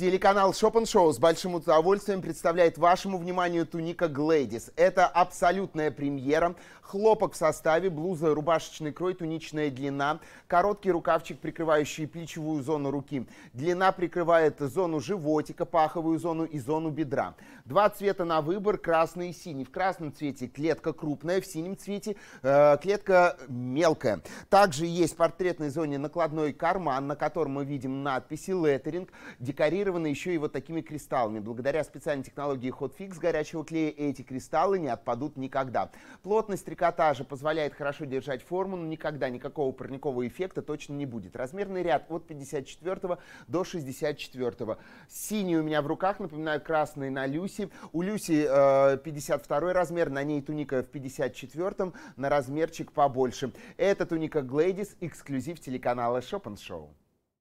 Телеканал Шопен Шоу с большим удовольствием представляет вашему вниманию туника Глэдис. Это абсолютная премьера. Хлопок в составе, блуза, рубашечный крой, туничная длина, короткий рукавчик, прикрывающий плечевую зону руки. Длина прикрывает зону животика, паховую зону и зону бедра. Два цвета на выбор, красный и синий. В красном цвете клетка крупная, в синем цвете э, клетка мелкая. Также есть в портретной зоне накладной карман, на котором мы видим надписи «Леттеринг», декорирование интегрированы еще и вот такими кристаллами. Благодаря специальной технологии HotFix горячего клея эти кристаллы не отпадут никогда. Плотность трикотажа позволяет хорошо держать форму, но никогда никакого парникового эффекта точно не будет. Размерный ряд от 54 до 64. Синий у меня в руках, напоминаю, красный на Люси. У Люси э, 52 размер, на ней туника в 54, на размерчик побольше. Это туника Глэдис, эксклюзив телеканала Шопен Шоу.